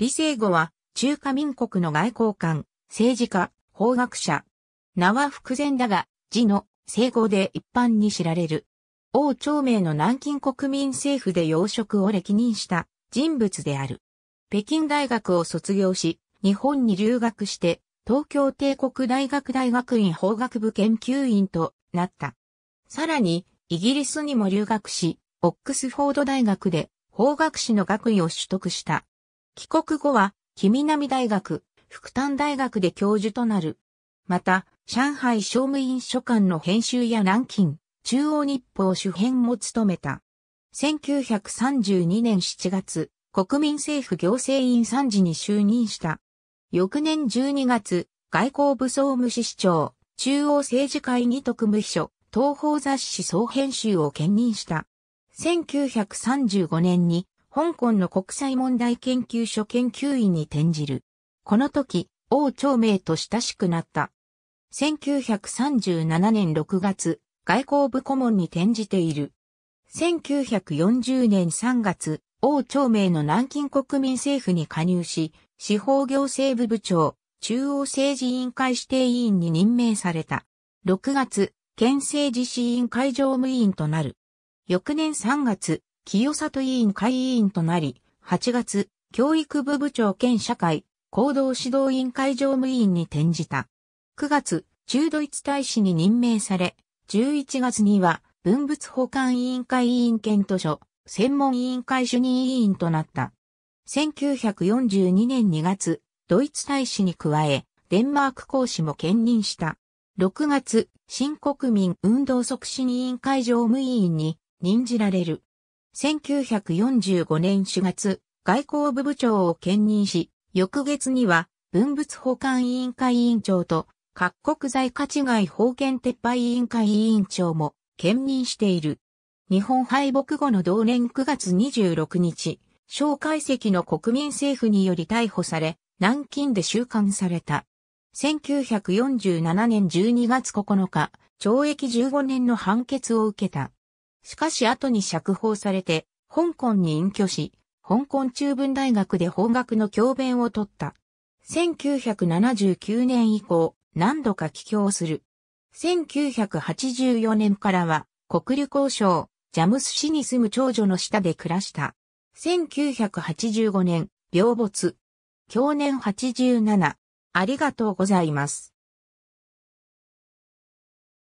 李成後は、中華民国の外交官、政治家、法学者。名は福前だが、字の生後で一般に知られる。王朝明の南京国民政府で要職を歴任した人物である。北京大学を卒業し、日本に留学して、東京帝国大学大学院法学部研究員となった。さらに、イギリスにも留学し、オックスフォード大学で法学士の学位を取得した。帰国後は、君南大学、福丹大学で教授となる。また、上海商務院書館の編集や南京、中央日報主編も務めた。1932年7月、国民政府行政院参事に就任した。翌年12月、外交部総務司市長、中央政治会議特務秘書、東方雑誌総編集を兼任した。1935年に香港の国際問題研究所研究員に転じる。この時、王朝明と親しくなった。1937年6月、外交部顧問に転じている。1940年3月、王朝明の南京国民政府に加入し、司法行政部部長、中央政治委員会指定委員に任命された。6月、県政自治委員会常務委員となる。翌年3月、清里委員会委員となり、8月、教育部部長兼社会、行動指導委員会常務委員に転じた。9月、中ドイツ大使に任命され、11月には、文物保管委員会委員兼図書、専門委員会主任委員となった。1942年2月、ドイツ大使に加え、デンマーク講師も兼任した。6月、新国民運動促進委員会常務委員に任じられる。1945年4月、外交部部長を兼任し、翌月には文物保管委員会委員長と各国在価値外保険撤廃委員会委員長も兼任している。日本敗北後の同年9月26日、小解石の国民政府により逮捕され、南京で収監された。1947年12月9日、懲役15年の判決を受けた。しかし後に釈放されて、香港に隠居し、香港中文大学で法学の教鞭を取った。1979年以降、何度か帰郷する。1984年からは、国立交渉、ジャムス市に住む長女の下で暮らした。1985年、病没。去年87。ありがとうございます。